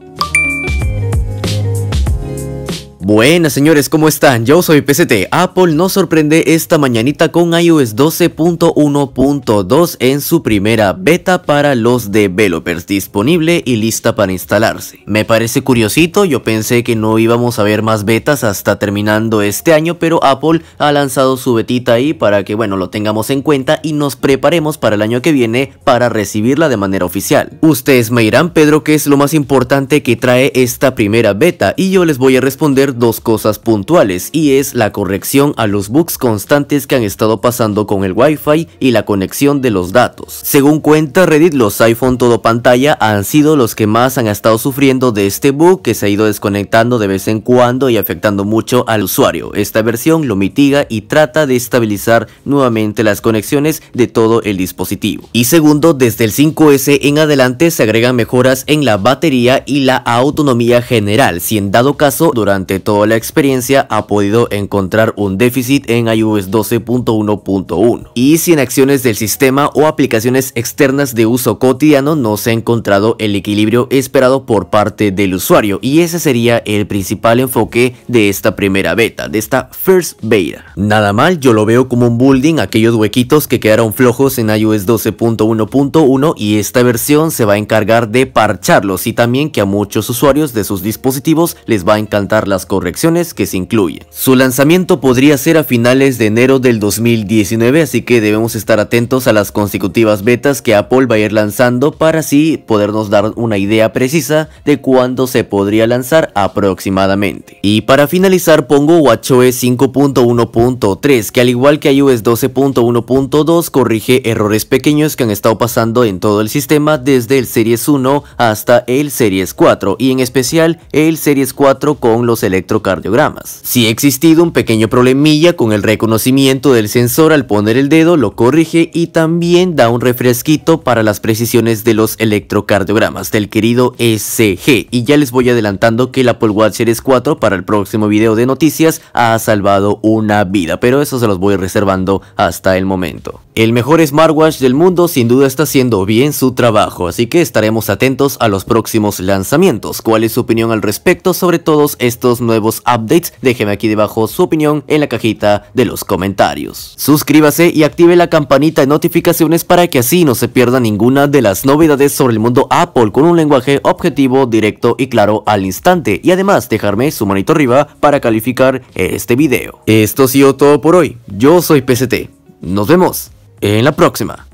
you Buenas señores, ¿cómo están? Yo soy PCT. Apple nos sorprende esta mañanita con iOS 12.1.2 en su primera beta para los developers, disponible y lista para instalarse. Me parece curiosito, yo pensé que no íbamos a ver más betas hasta terminando este año, pero Apple ha lanzado su betita ahí para que, bueno, lo tengamos en cuenta y nos preparemos para el año que viene para recibirla de manera oficial. Ustedes me dirán, Pedro, qué es lo más importante que trae esta primera beta y yo les voy a responder dos cosas puntuales y es la corrección a los bugs constantes que han estado pasando con el wifi y la conexión de los datos. Según cuenta Reddit, los iPhone todo pantalla han sido los que más han estado sufriendo de este bug que se ha ido desconectando de vez en cuando y afectando mucho al usuario. Esta versión lo mitiga y trata de estabilizar nuevamente las conexiones de todo el dispositivo. Y segundo, desde el 5S en adelante se agregan mejoras en la batería y la autonomía general, si en dado caso durante toda la experiencia ha podido encontrar un déficit en iOS 12.1.1 y sin acciones del sistema o aplicaciones externas de uso cotidiano no se ha encontrado el equilibrio esperado por parte del usuario y ese sería el principal enfoque de esta primera beta, de esta first beta. Nada mal, yo lo veo como un building, aquellos huequitos que quedaron flojos en iOS 12.1.1 y esta versión se va a encargar de parcharlos y también que a muchos usuarios de sus dispositivos les va a encantar las cosas correcciones que se incluyen. Su lanzamiento podría ser a finales de enero del 2019, así que debemos estar atentos a las consecutivas betas que Apple va a ir lanzando para así podernos dar una idea precisa de cuándo se podría lanzar aproximadamente. Y para finalizar pongo WatchOS 5.1.3, que al igual que iOS 12.1.2 corrige errores pequeños que han estado pasando en todo el sistema desde el Series 1 hasta el Series 4 y en especial el Series 4 con los electrones. Si ha existido un pequeño problemilla con el reconocimiento del sensor al poner el dedo, lo corrige y también da un refresquito para las precisiones de los electrocardiogramas del querido SG. E y ya les voy adelantando que el Apple Watch Series 4 para el próximo video de noticias ha salvado una vida, pero eso se los voy reservando hasta el momento. El mejor smartwatch del mundo sin duda está haciendo bien su trabajo, así que estaremos atentos a los próximos lanzamientos. ¿Cuál es su opinión al respecto sobre todos estos nuevos nuevos updates, déjeme aquí debajo su opinión en la cajita de los comentarios. Suscríbase y active la campanita de notificaciones para que así no se pierda ninguna de las novedades sobre el mundo Apple con un lenguaje objetivo, directo y claro al instante y además dejarme su manito arriba para calificar este video. Esto ha sido todo por hoy, yo soy PCT, nos vemos en la próxima.